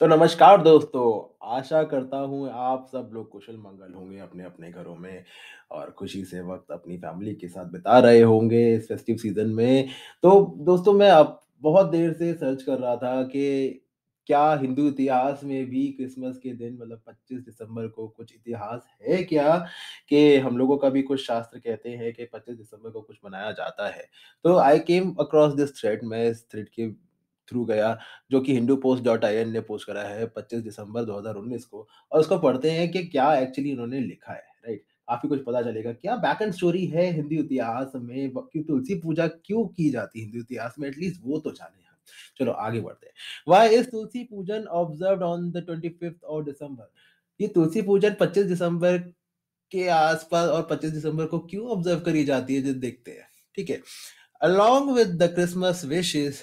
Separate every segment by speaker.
Speaker 1: तो नमस्कार दोस्तों आशा करता हूँ आप सब लोग कुशल मंगल होंगे अपने अपने घरों में और खुशी से वक्त अपनी फैमिली के साथ बिता रहे होंगे इस फेस्टिव सीजन में तो दोस्तों मैं अब बहुत देर से सर्च कर रहा था कि क्या हिंदू इतिहास में भी क्रिसमस के दिन मतलब 25 दिसंबर को कुछ इतिहास है क्या कि हम लोगों का भी कुछ शास्त्र कहते हैं कि 25 दिसंबर को कुछ मनाया जाता है तो I came across this thread मैं इस थ्रेड के थ्रू गया जो कि Hindu post dot I N ने पोस्ट करा है 25 दिसंबर 2019 को और उसको पढ़ते हैं कि क्या एक्चुअली इन्होंने लिखा है राइट काफी कुछ पता चलेगा क्या बैक एंड स्टोरी है हिंदी इतिहास में क्यों तुलसी पूजा क्यों की जाती है हिंदू इतिहास में एटलीस्ट वो तो जाने हम चलो आगे बढ़ते हैं Y is Tulsi Pujan observed on the twenty fifth of December ये तुलसी पूजन पच्चीस दिसंबर के आसपास और 25 दिसंबर को क्यों ऑब्जर्व करी जाती है जो देखते हैं ठीक है along with the Christmas wishes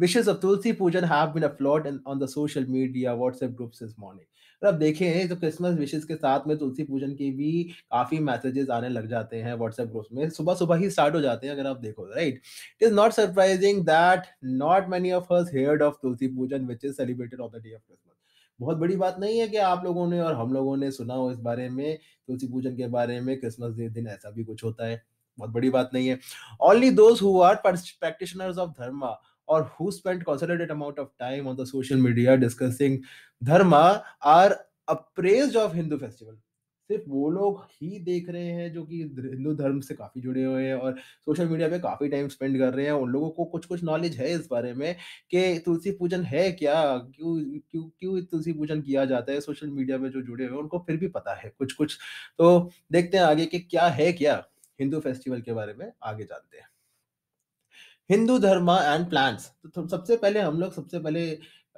Speaker 1: wishes of Tulsi Pujan have been upload on the social media WhatsApp groups this morning और अब देखें तो क्रिसमस विशेष के साथ में तुलसी पूजन के भी काफी मैसेजेस आने लग जाते हैं व्हाट्सएप ग्रुप्स में सुबह सुबह ही स्टार्ट हो जाते हैं अगर आप देखो right it is not surprising that not many of hers heard of Tulsi Pujan which is celebrated on the day of Christmas बहुत बड़ी बात नहीं है कि आप लोगों ने और हम लोगों ने सुना हो इस बारे में तुलसी पूजन के बारे में क्रिसमस डे दिन ऐसा भी कुछ होता है बहुत बड़ी बात नहीं है only those who are practitioners of dharma or who spent considerable amount of time on the social media discussing dharma are appraised of Hindu festival. सिर्फ वो लोग ही देख रहे हैं जो कि हिंदू धर्म से काफ़ी जुड़े हुए हैं और सोशल मीडिया पे काफ़ी टाइम स्पेंड कर रहे हैं उन लोगों को कुछ कुछ नॉलेज है इस बारे में कि तुलसी पूजन है क्या क्यों क्यों क्यों तुलसी पूजन किया जाता है सोशल मीडिया में जो जुड़े हुए हैं उनको फिर भी पता है कुछ कुछ तो देखते हैं आगे कि क्या है क्या हिंदू फेस्टिवल के बारे में आगे जानते हैं हिंदू धर्म एंड प्लांट्स तो सबसे पहले हम लोग सबसे पहले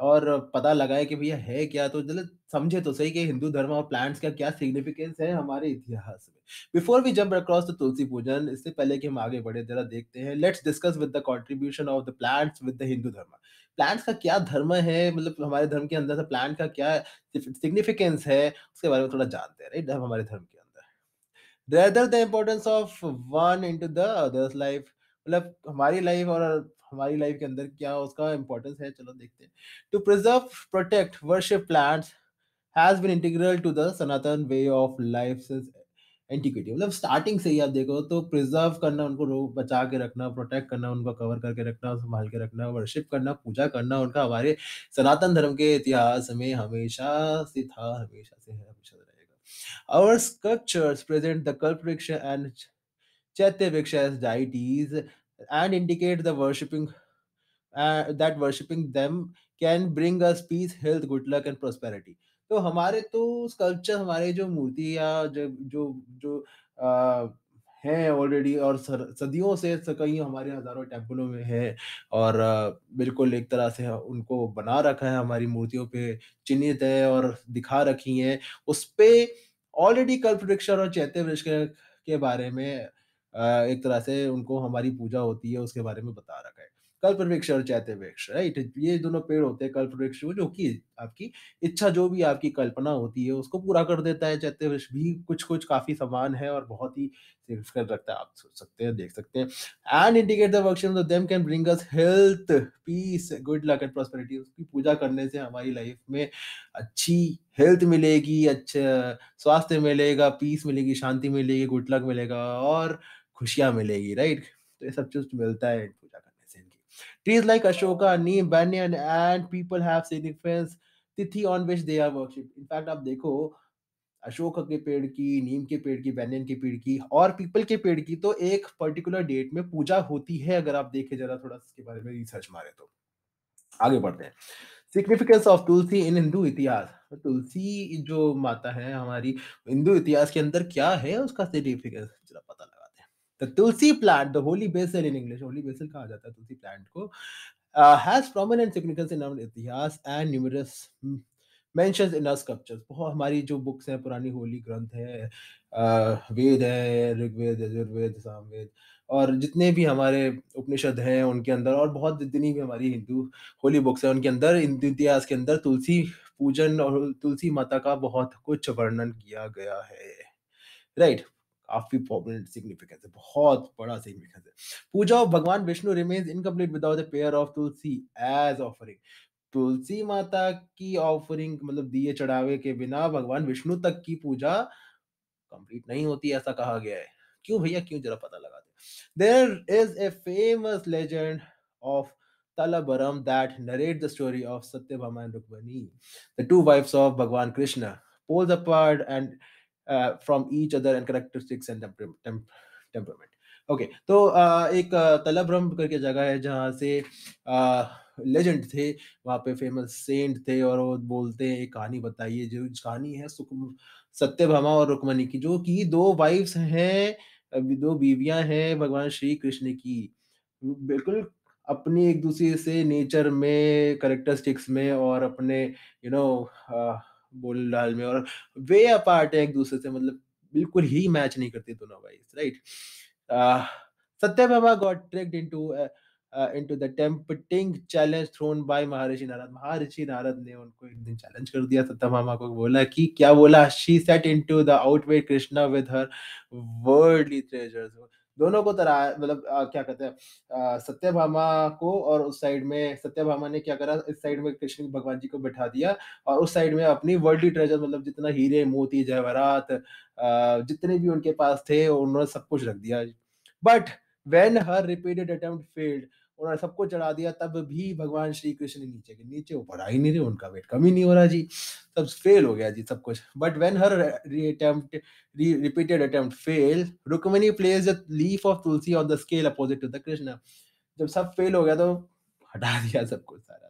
Speaker 1: और पता लगाए कि भैया है क्या तो जल्द समझे तो सही कि हिंदू धर्म और प्लांट्स का क्या सिग्निफिकेंस है हमारे इतिहास में before we jump across the Tulsi Pujan इससे पहले कि हम आगे बढ़े जरा देखते हैं let's discuss with the contribution of the plants with the Hindu dharma plants का क्या धर्म है मतलब हमारे धर्म के अंदर प्लांट का क्या सिग्निफिकेंस है उसके बारे में थोड़ा जानते हैं राइट हमारे धर्म के अंदर rather the importance of one into the others life मतलब हमारी लाइफ और हमारी लाइफ के अंदर क्या उसका इंपॉर्टेंस है चलो देखते हैं to preserve protect worship plants has been integral to the Sanatan way of life antiquity मतलब स्टार्टिंग से ही आप देखो तो प्रिजर्व करना उनको बचा के रखना प्रोटेक्ट करना उनको कवर करके रखना संभाल के रखना वर्शिप करना पूजा करना उनका हमारे सनातन धर्म के इतिहास में हमेशा से था हमेशा से है हमेशा रहेगा our sculptures present the kalpavriksha and Chaitya Bhiksha as deities and indicate the worshipping uh, that worshipping them can bring us peace, health, good luck and prosperity. तो हमारे तो sculpture हमारे जो मूर्ति या जो जो जो आ, है ऑलरेडी और सदियों से कई हमारे हजारों टेम्पलों में है और बिल्कुल एक तरह से उनको बना रखा है हमारी मूर्तियों पे चिन्हित है और दिखा रखी है उस पर ऑलरेडी कल्प वृक्ष और चैत्य वृक्ष के बारे में एक तरह से उनको हमारी पूजा होती है उसके बारे में बता रखा है कल्प वृक्ष और चैत्य वृक्ष राइट ये दोनों पेड़ होते हैं कल्प वृक्ष जो कि आपकी इच्छा जो भी आपकी कल्पना होती है उसको पूरा कर देता है चैत्य वृक्ष भी कुछ कुछ काफी समान है और बहुत ही सिग्निफिकेंट रखता है आप सोच सकते हैं देख सकते हैं and indicate the worship of them can bring us health peace good luck and prosperity उसकी पूजा करने से हमारी लाइफ में अच्छी हेल्थ मिलेगी अच्छा स्वास्थ्य मिलेगा पीस मिलेगी शांति मिलेगी गुड लक मिलेगा और uh, खुशियां मिलेगी राइट तो ये सब चीज मिलता है पूजा करने से इनकी trees like Ashoka neem banyan and peepal have significance तिथि on which they are worship in fact आप देखो अशोक के पेड़ की नीम के पेड़ की बैनियन के पेड़ की और पीपल के पेड़ की तो एक पर्टिकुलर डेट में पूजा होती है अगर आप देखें जरा थोड़ा इसके बारे में रिसर्च मारे तो आगे बढ़ते हैं significance of Tulsi in Hindu इतिहास तुलसी जो माता है हमारी हिंदू इतिहास के अंदर क्या है उसका सिग्निफिकेंस जरा पता लगा Tulsi plant the holy basil in English holy basil कहा जाता है तुलसी प्लांट को has prominent significance in our इतिहास and numerous mentions in our sculptures बहुत हमारी जो बुक्स हैं पुरानी होली ग्रंथ है uh, वेद है ऋग्वेद यजुर्वेद सामवेद और जितने भी हमारे उपनिषद हैं उनके अंदर और बहुत जितनी भी हमारी हिंदू होली बुक्स हैं उनके अंदर हिंदू इतिहास के अंदर तुलसी पूजन और तुलसी माता का बहुत कुछ वर्णन किया गया है राइट right. काफी प्रोमिनेंट सिग्निफिकेंस है बहुत बड़ा सिग्निफिकेंस है puja of Bhagwan Vishnu remains incomplete without the pair of Tulsi as offering Tulsi माता की ऑफरिंग मतलब दिए चढ़ावे के बिना भगवान विष्णु तक की पूजा कंप्लीट नहीं होती ऐसा कहा गया है क्यों भैया क्यों जरा पता लगा they there is a famous legend of Talabaram that narrate the story of Satya and Rukmani, the two wives of Bhagwan Krishna pulls apart and uh, from each other and characteristics and temperament. Temp temperament. okay, तो uh, एक uh, Talabaram करके जगह है जहाँ से legend uh, थे वहाँ पे फेमस सेंट थे और वो बोलते हैं एक कहानी बताइए जो कहानी है सत्यभामा और रुक्मणी की जो कि दो वाइफ्स हैं दो बीवियाँ हैं भगवान श्री कृष्ण की बिल्कुल अपनी एक दूसरे से नेचर में करेक्टरिस्टिक्स में और अपने यू you नो know, बोल डाल में और वे अपार्ट है एक दूसरे से मतलब बिल्कुल ही मैच नहीं करते दोनों भाई right Satyabhama got tricked into into the tempting challenge thrown by Maharshi Narad महर्षि नारद ने उनको एक दिन चैलेंज कर दिया सत्ता मामा को बोला कि क्या बोला she set into the outweigh Krishna with her worldly treasures दोनों को तरा मतलब क्या कहते हैं सत्यभामा को और उस साइड में सत्यभामा ने क्या करा इस साइड में कृष्ण भगवान जी को बैठा दिया और उस साइड में अपनी वर्ल्डली ट्रेजर मतलब जितना हीरे मोती जयवरात जितने भी उनके पास थे उन्होंने सब कुछ रख दिया but when her repeated attempt failed उन्होंने सबको चढ़ा दिया तब भी भगवान श्री कृष्ण नीचे के नीचे ऊपर आ ही नहीं रहे उनका वेट कम ही नहीं हो रहा जी सब फेल हो गया जी सब कुछ but when her repeated attempt fail Rukmini place the leaf of Tulsi on the scale opposite to the Krishna जब सब फेल हो गया तो हटा दिया सब कुछ सारा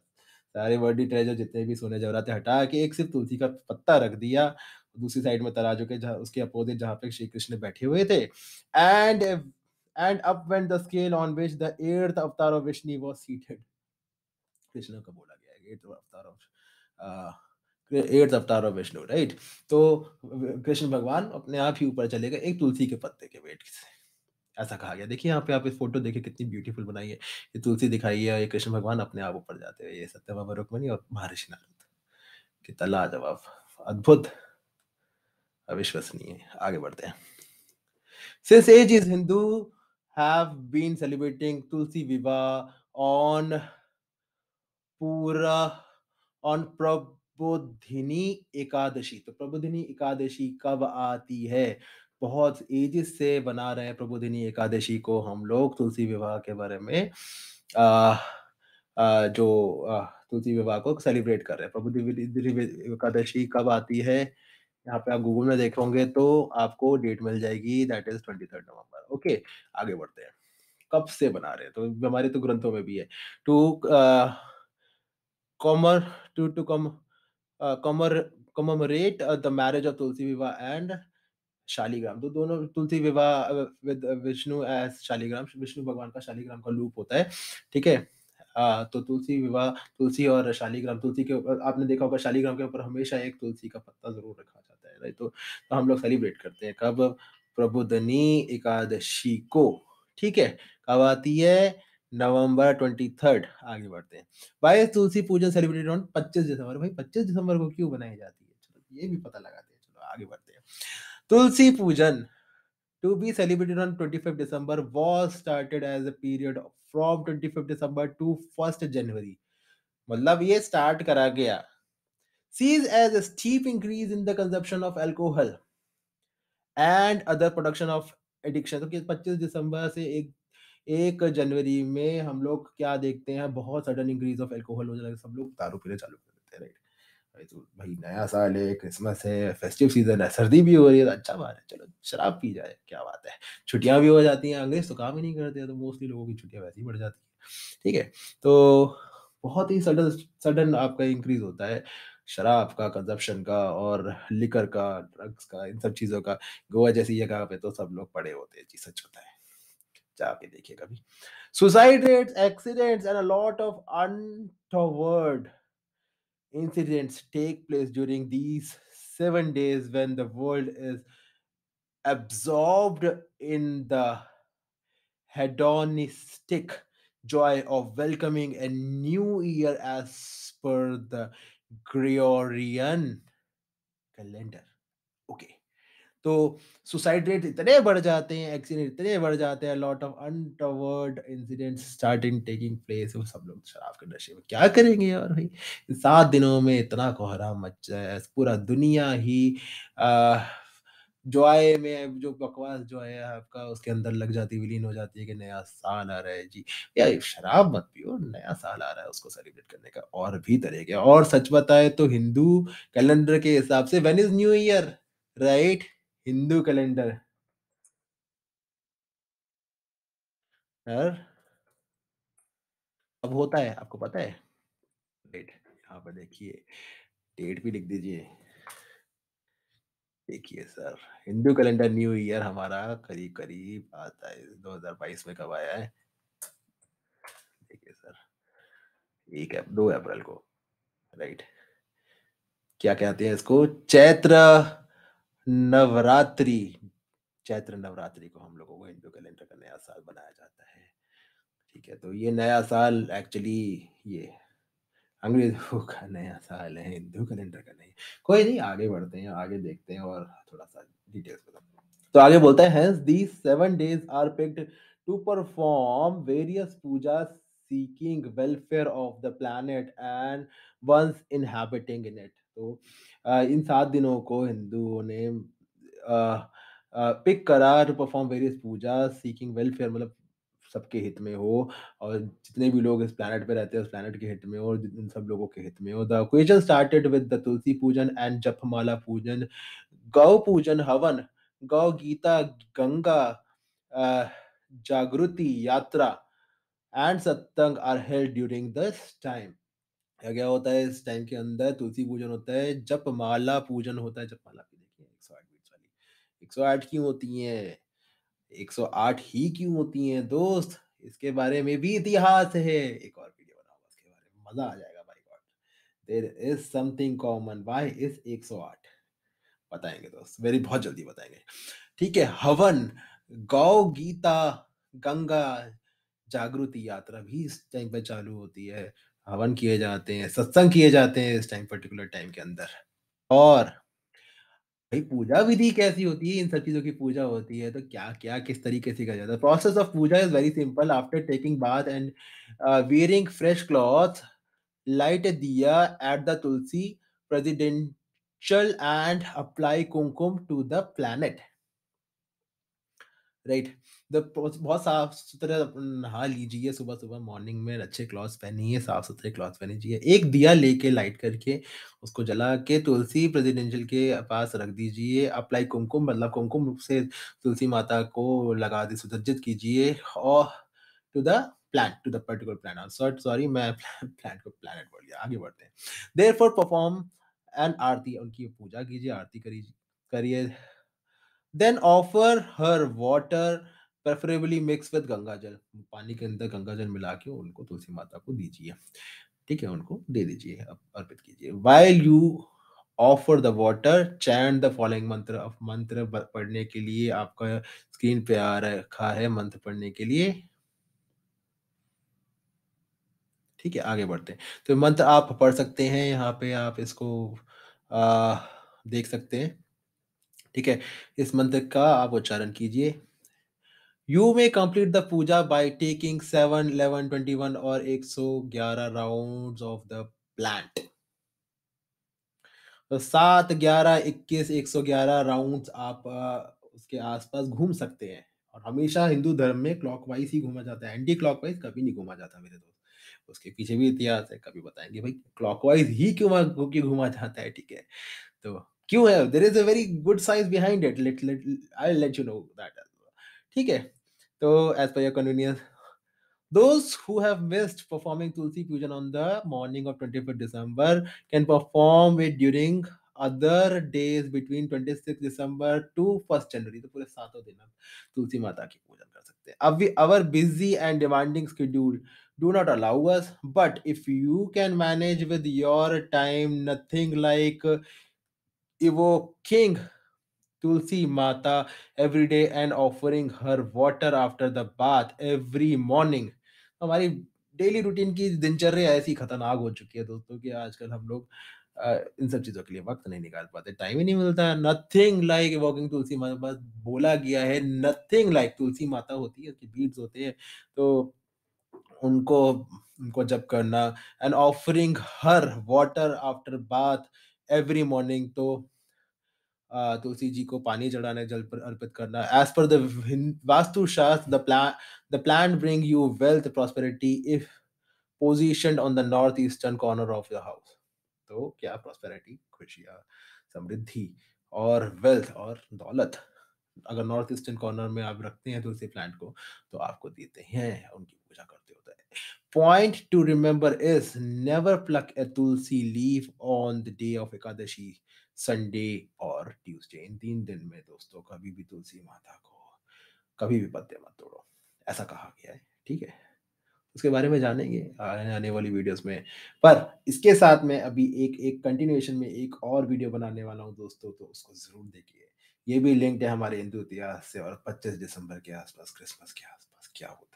Speaker 1: सारे वर्डी ट्रेजर जितने भी सोने जवराते हटा के एक सिर्फ तुलसी का पत्ता रख दिया दूसरी साइड में तराजू के जहाँ उसके अपोजिट जहाँ पे श्री कृष्ण बैठे हुए थे and and up went the scale on which the eighth avatar of Vishnu was seated. Krishna को बोला गया है eighth avatar of
Speaker 2: eight avatar of Vishnu right
Speaker 1: तो कृष्ण भगवान अपने आप ही ऊपर चले गए एक तुलसी के पत्ते के वेट से ऐसा कहा गया देखिए यहाँ पे आप इस फोटो देखिए कितनी ब्यूटीफुल बनाई है ये तुलसी दिखाई है ये कृष्ण भगवान अपने आप ऊपर जाते हैं ये सत्य बाबा रुक्मणी और महर्षि नारद कितना लाजवाब अद्भुत अविश्वसनीय आगे बढ़ते हैं since age is Hindu have been celebrating Tulsi Viva on पूरा ऑन प्रबोधिनी एकादशी तो प्रबोधिनी एकादशी कब आती है बहुत एजिस से बना रहे हैं प्रबोधिनी एकादशी को हम लोग तुलसी विवाह के बारे में आ, आ, जो आ, तुलसी विवाह को सेलिब्रेट कर रहे हैं प्रबोधिनी एकादशी कब आती है यहाँ पे आप गूगल में देख होंगे तो आपको डेट मिल जाएगी that is twenty third November okay आगे बढ़ते हैं कब से बना रहे हैं तो हमारे तो ग्रंथों में भी है to comer to to come comer commemorate the marriage of Tulsi Vivah and Shaligram तो दोनों तुलसी विवाह विद विष्णु एज शालीग्राम विष्णु भगवान का शालीग्राम का लूप होता है ठीक है uh, तो तुलसी विवाह तुलसी और शालीग्राम तुलसी के आपने देखा होगा शालीग्राम के ऊपर हमेशा एक तुलसी का पत्ता जरूर रखा जाता है है राइट तो, तो हम लोग सेलिब्रेट करते हैं कब प्रबोधनी एकादशी को ठीक है कब आती है नवंबर ट्वेंटी थर्ड आगे बढ़ते हैं बाईस तुलसी पूजन सेलिब्रेटेड ऑन पच्चीस दिसंबर भाई पच्चीस दिसंबर को क्यों बनाई जाती है चलो ये भी पता लगाते हैं चलो आगे बढ़ते हैं Tulsi Pujan to be celebrated on twenty on December was started as a period from twenty fifth December to first January मतलब ये स्टार्ट करा गया sees as a steep increase in the consumption of alcohol and other production of addiction तो पच्चीस दिसंबर से एक एक जनवरी में हम लोग क्या देखते हैं बहुत सडन इंक्रीज ऑफ एल्कोहल हो जाता है सब लोग दारू पीने चालू कर देते हैं राइट भाई तो भाई नया साल है क्रिसमस है फेस्टिव सीजन है सर्दी भी हो रही है तो अच्छा बात है चलो शराब पी जाए क्या बात है छुट्टियां भी हो जाती हैं अंग्रेज तो काम ही नहीं करते तो मोस्टली लोगों की छुट्टियां वैसे ही बढ़ जाती है ठीक है तो बहुत ही सडन सडन आपका इंक्रीज होता है शराब का कंजप्शन का और लिकर का ड्रग्स का इन सब चीज़ों का गोवा जैसी जगह पे तो सब लोग पड़े होते हैं जी सच होता है जाके देखिए कभी suicide rates accidents and a lot of untoward incidents take place during these seven days when the world is absorbed in the hedonistic joy of welcoming a new year as per the Gregorian calendar okay तो suicide rate इतने बढ़ जाते हैं accident इतने बढ़ जाते हैं lot of untoward incident starting taking place वो सब लोग शराब के नशे में क्या करेंगे यार भाई सात दिनों में इतना कोहरा मच जाए पूरा दुनिया ही आ, जो आए में जो बकवास जो है आपका उसके अंदर लग जाती विलीन हो जाती है कि नया साल आ रहा है जी या शराब मत पियो नया साल आ रहा है उसको सेलिब्रेट करने का और भी तरीके और सच बताए तो हिंदू कैलेंडर के हिसाब से when is new year right Hindu calendar अब होता है आपको पता है डेट यहाँ पर देखिए डेट भी लिख दीजिए देखिए sir Hindu calendar new year हमारा करीब करीब आता है 2022 में कब आया है देखिए सर एक अप, दो अप्रैल को राइट क्या कहते हैं इसको चैत्र नवरात्रि चैत्र नवरात्रि को हम लोगों को हिंदू कैलेंडर का नया साल बनाया जाता है ठीक है तो ये नया साल एक्चुअली ये अंग्रेजों का नया साल है हिंदू कैलेंडर का नहीं कोई नहीं आगे बढ़ते हैं आगे देखते हैं और थोड़ा सा डिटेल्स बताते हैं
Speaker 2: तो आगे बोलते हैं
Speaker 1: these seven days are picked to perform various puja seeking welfare of the planet and ones inhabiting in it तो इन सात दिनों को हिंदुओं ने पिक करा to perform various puja seeking welfare मतलब सबके हित में हो और जितने भी लोग इस planet पे रहते हैं उस planet के हित में हो और इन सब लोगों के हित में हो the equation started with the Tulsi Pujan and जपमाला पूजन गौ पूजन हवन गौ गीता गंगा जागृति Yatra and satsang are held during this time क्या क्या होता है इस टाइम के अंदर तुलसी पूजन होता है जपमाला पूजन होता है जपमाला की देखिए एक सौ आठ एक सौ आठ क्यों होती है 108 ही क्यों होती हैं दोस्त इसके बारे में भी इतिहास है एक और वीडियो बनाऊंगा इसके बारे में मजा आ जाएगा भाई god there is something common why is 108 बताएंगे दोस्त वेरी बहुत जल्दी बताएंगे ठीक है हवन गौ गीता गंगा जागृति यात्रा भी इस टाइम पर चालू होती है हवन किए जाते हैं सत्संग किए जाते हैं इस टाइम पर्टिकुलर टाइम के अंदर और भाई पूजा विधि कैसी होती है इन सब चीजों की पूजा होती है तो क्या क्या किस तरीके से किया जाता है process of puja is very simple after taking bath and wearing fresh cloth light diya at the Tulsi presidential and apply kumkum to the planet right the बहुत साफ सुथरे नहा लीजिए सुबह सुबह मॉर्निंग में अच्छे क्लॉथ पहनिए साफ सुथरे क्लॉथ पहनिए एक दिया लेके लाइट करके उसको जला के तुलसी प्रेसिडेंशियल के पास रख दीजिए अप्लाई कुमकुम मतलब कुमकुम से तुलसी माता को लगा दी सुसज्जित कीजिए और to the plant to the particular plan sorry मैं प्लांट को प्लानट बोल गया आगे बढ़ते हैं there for perform and aarti उनकी पूजा कीजिए आरती करिए करिए then offer her water preferably mix with Ganga jal पानी के अंदर गंगा जल मिला के उनको तुलसी माता को दीजिए ठीक है उनको दे दीजिए अर्पित कीजिए while you offer the water chant the following mantra mantra पढ़ने के लिए आपका स्क्रीन पे आ रखा है मंत्र पढ़ने के लिए ठीक है आगे बढ़ते हैं तो मंत्र आप पढ़ सकते हैं यहाँ पे आप इसको आ, देख सकते हैं ठीक है इस मंत्र का आप उच्चारण कीजिए you may complete the puja by taking seven eleven twenty one और एक सौ ग्यारह राउंड ऑफ द प्लांट तो सात ग्यारह इक्कीस एक सौ ग्यारह राउंड आप उसके आसपास घूम सकते हैं और हमेशा हिंदू धर्म में क्लॉकवाइज ही घूमा जाता है एंटी क्लॉकवाइज कभी नहीं घूमा जाता मेरे दोस्त उसके पीछे भी इतिहास है कभी बताएंगे भाई क्लॉकवाइज ही क्यों घूमा जाता है ठीक है तो क्यों है there is a very good size behind it let let I let you know that ठीक है तो as per your convenience Those who have missed performing Tulsi Pujan on the morning of 25th December can perform it during other days between 26 December to 1st January. तो पूरे सातों दिन हम तुलसी माता की पूजन कर सकते हैं अब our busy and demanding schedule do not allow us but if you can manage with your time nothing like evoking Tulsi Mata every day and offering her water after the bath every morning. तो हमारी daily routine की दिनचर्या ऐसी खतरनाक हो चुकी है दोस्तों कि आजकल हम लोग इन सब चीजों के लिए वक्त नहीं निकाल पाते टाइम ही नहीं मिलता है नथिंग लाइक वॉकिंग तुलसी माता बस बोला गया है नथिंग लाइक तुलसी माता होती है उसके बीट्स होते हैं तो उनको उनको जब करना and offering her water after bath every morning तो तुलसी जी को पानी चढ़ाना जल पर अर्पित करना as per Vastu Shastra the plan bring you wealth prosperity if position on the north eastern corner of the house तो क्या प्रॉस्पेरिटी खुशियाँ समृद्धि और वेल्थ और दौलत अगर नॉर्थ ईस्टर्न कॉर्नर में आप रखते हैं तुलसी प्लांट को तो आपको देते हैं उनकी point to remember is never pluck a tulsi leaf on the day of ekadashi Sunday और ट्यूसडे इन तीन दिन में दोस्तों कभी भी तुलसी माता को कभी भी पत्ते मत तोड़ो ऐसा कहा गया है ठीक है उसके बारे में जानेंगे आने वाली वीडियोस में पर इसके साथ में अभी एक एक कंटिन्यूएशन में एक और वीडियो बनाने वाला हूँ दोस्तों तो उसको ज़रूर देखिए ये भी लिंक्ड है हमारे हिंदू इतिहास से और 25 दिसंबर के आसपास क्रिसमस के आसपास क्या होता है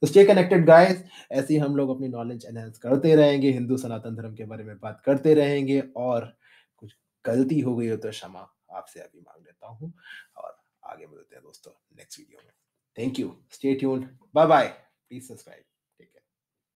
Speaker 1: तो स्टे कनेक्टेड गाइस ऐसे ही हम लोग अपनी नॉलेज एनहेंस करते रहेंगे हिंदू सनातन धर्म के बारे में बात करते रहेंगे और कुछ गलती हो गई हो तो क्षमा आपसे अभी मांग लेता हूँ और आगे बढ़ते हैं दोस्तों नेक्स्ट वीडियो में thank you stay tune bye bye please subscribe